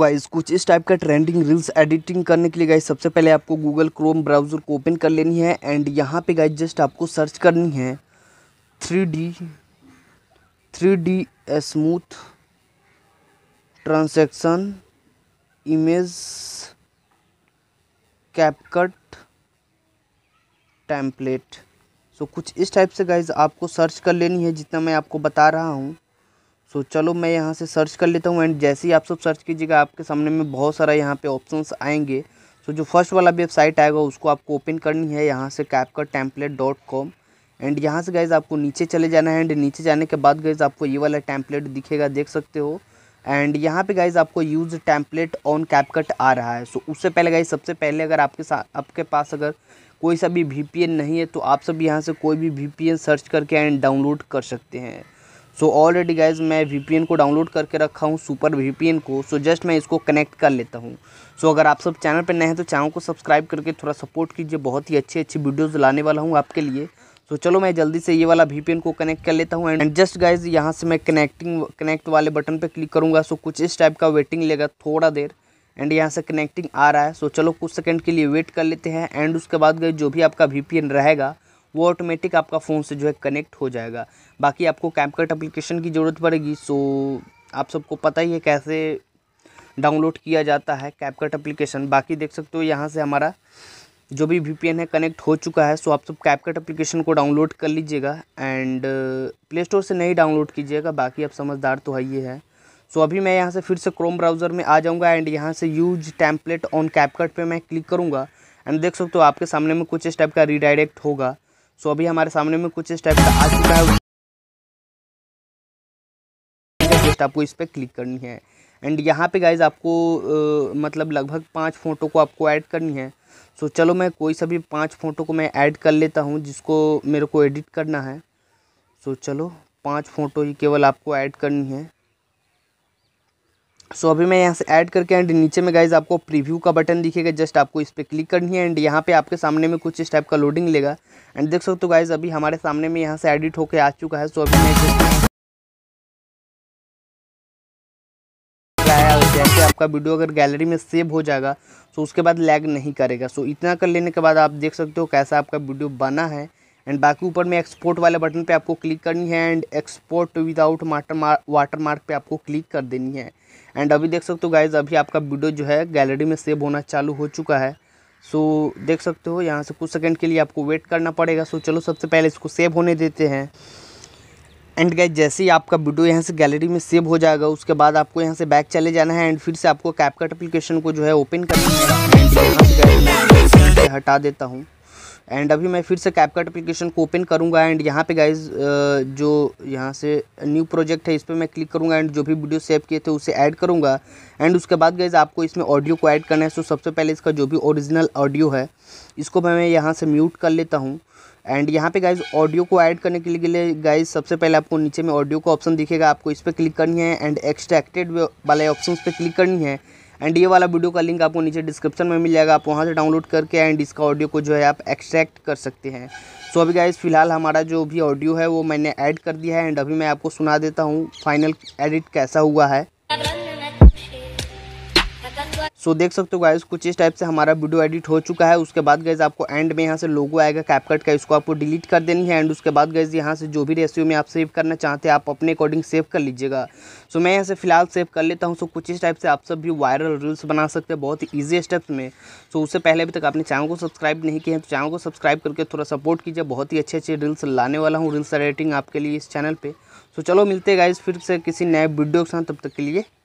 guys कुछ इस type का ट्रेंडिंग रील्स एडिटिंग करने के लिए गाइस सबसे पहले आपको गूगल क्रोम ब्राउज़र को ओपन कर लेनी है एंड यहाँ पे गाइस जस्ट आपको सर्च करनी है three D three D smooth transaction image CapCut template so कुछ इस टाइप से गाइज आपको सर्च कर लेनी है जितना मैं आपको बता रहा हूँ सो चलो मैं यहाँ से सर्च कर लेता हूँ एंड जैसे ही आप सब सर्च कीजिएगा आपके सामने में बहुत सारा यहाँ पे ऑप्शंस आएंगे सो जो फर्स्ट वाला वेबसाइट आएगा उसको आपको ओपन करनी है यहाँ से CapCut template dot com and यहाँ से गाइज़ आपको नीचे चले जाना है एंड नीचे जाने के बाद गाइज़ आपको ये वाला टैंपलेट दिखेगा देख सकते हो एंड यहाँ पे गाइज आपको यूज़ टैंपलेट ऑन कैपकट आ रहा है सो उससे पहले गाइज सबसे पहले अगर आपके साथ आपके पास अगर कोई सा भी वी नहीं है तो आप सब यहाँ से कोई भी वी सर्च करके एंड डाउनलोड कर सकते हैं सो ऑलरेडी गाइज मैं वी को डाउनलोड करके रखा हूँ सुपर वी को सो so जस्ट मैं इसको कनेक्ट कर लेता हूँ सो so अगर आप सब चैनल पर नए हैं तो चैनल को सब्सक्राइब करके थोड़ा सपोर्ट कीजिए बहुत ही अच्छी अच्छी वीडियोज़ लाने वाला हूँ आपके लिए सो so, चलो मैं जल्दी से ये वाला वी को कनेक्ट कर लेता हूँ एंड जस्ट गाइज यहाँ से मैं कनेक्टिंग कनेक्ट वाले बटन पर क्लिक करूँगा सो so, कुछ इस टाइप का वेटिंग लेगा थोड़ा देर एंड यहाँ से कनेक्टिंग आ रहा है सो चलो कुछ सेकंड के लिए वेट कर लेते हैं एंड उसके बाद गए जो भी आपका वी रहेगा वो ऑटोमेटिक आपका फ़ोन से जो है कनेक्ट हो जाएगा बाकी आपको कैमकट अप्लीकेशन की ज़रूरत पड़ेगी सो आप सबको पता ही है कैसे डाउनलोड किया जाता है कैपकट अप्लीकेशन बाकी देख सकते हो यहाँ से हमारा जो भी वी है कनेक्ट हो चुका है सो आप सब कैपकट अप्लीकेशन को डाउनलोड कर लीजिएगा एंड प्ले स्टोर से नहीं डाउनलोड कीजिएगा बाकी आप समझदार तो है ही है सो अभी मैं यहाँ से फिर से क्रोम ब्राउज़र में आ जाऊँगा एंड यहाँ से यूज टैम्पलेट ऑन कैपकट पर मैं क्लिक करूँगा एंड देख सकते हो आपके सामने में कुछ इस टाइप का रिडायरेक्ट होगा सो अभी हमारे सामने में कुछ इस टाइप का आ चुका है आपको इस पर क्लिक करनी है एंड यहाँ पे गाइज आपको आ, मतलब लगभग पाँच फ़ोटो को आपको ऐड करनी है सो so, चलो मैं कोई सा भी पाँच फ़ोटो को मैं ऐड कर लेता हूँ जिसको मेरे को एडिट करना है सो so, चलो पाँच फ़ोटो ही केवल आपको ऐड करनी है सो so, अभी मैं यहाँ से ऐड करके एंड नीचे में गाइज आपको प्रीव्यू का बटन दिखेगा जस्ट आपको इस पर क्लिक करनी है एंड यहाँ पे आपके सामने में कुछ इस टाइप का लोडिंग लेगा एंड देख सकते हो गाइज अभी हमारे सामने में यहाँ से एडिट होकर आ चुका है सो so, अभी मैं जैसे आपका वीडियो अगर गैलरी में सेव हो जाएगा तो उसके बाद लैग नहीं करेगा सो इतना कर लेने के बाद आप देख सकते हो कैसा आपका वीडियो बना है एंड बाकी ऊपर में एक्सपोर्ट वाले बटन पे आपको क्लिक करनी है and export without water watermark पर आपको क्लिक कर देनी है एंड अभी देख सकते हो गाइज अभी आपका वीडियो जो है गैलरी में सेव होना चालू हो चुका है सो so, देख सकते हो यहाँ से कुछ सेकंड के लिए आपको वेट करना पड़ेगा सो so, चलो सबसे पहले इसको सेव होने देते हैं एंड गाइज जैसे ही आपका वीडियो यहाँ से गैलरी में सेव हो जाएगा उसके बाद आपको यहाँ से बैक चले जाना है एंड फिर से आपको कैपकट एप्लीकेशन को जो है ओपन करना है हटा देता हूँ एंड अभी मैं फिर से कैपकट अप्लीकेशन को ओपन करूँगा एंड यहाँ पे गाइज जो यहाँ से न्यू प्रोजेक्ट है इस पर मैं क्लिक करूँगा एंड जो भी वीडियो सेव किए थे उसे ऐड करूँगा एंड उसके बाद गाइज आपको इसमें ऑडियो को ऐड करना है सो सबसे पहले इसका जो भी ओरिजिनल ऑडियो है इसको मैं यहाँ से म्यूट कर लेता हूँ एंड यहाँ पे गाइज ऑडियो को ऐड करने के लिए गाइज सबसे पहले आपको नीचे में ऑडियो का ऑप्शन दिखेगा आपको इस पर क्लिक करनी है एंड एक्सट्रैक्टेड वाले ऑप्शन पर क्लिक करनी है एंड ये वाला वीडियो का लिंक आपको नीचे डिस्क्रिप्शन में मिल जाएगा आप वहाँ से डाउनलोड करके एंड इसका ऑडियो को जो है आप एक्सट्रैक्ट कर सकते हैं सो so अभी गाइज फिलहाल हमारा जो भी ऑडियो है वो मैंने ऐड कर दिया है एंड अभी मैं आपको सुना देता हूँ फाइनल एडिट कैसा हुआ है सो देख सकते हो गाइज कुछ इस टाइप से हमारा वीडियो एडिट हो चुका है उसके बाद गैज आपको एंड में यहाँ से लोगो आएगा कैपकट का इसको आपको डिलीट कर देनी है एंड उसके बाद गैज यहाँ से जो भी रेसियो में आप सेव करना चाहते हैं आप अपने अकॉर्डिंग सेव कर लीजिएगा सो मैं यहाँ से फिलहाल सेव कर लेता हूँ सो कुछ इस टाइप से आप सब भी वायरल रील्स बना सकते हैं बहुत ही ईजी स्टेप्स में सो उससे पहले अभी तक आपने चैनल को सब्सक्राइब नहीं किया है तो चैनल को सब्सक्राइब करके थोड़ा सपोर्ट कीजिए बहुत ही अच्छे अच्छे रील्स लाने वाला हूँ रील्स रेटिंग आपके लिए इस चैनल पर सो चलो मिलते हैं गाइज फिर से किसी नए वीडियो के साथ तब तक के लिए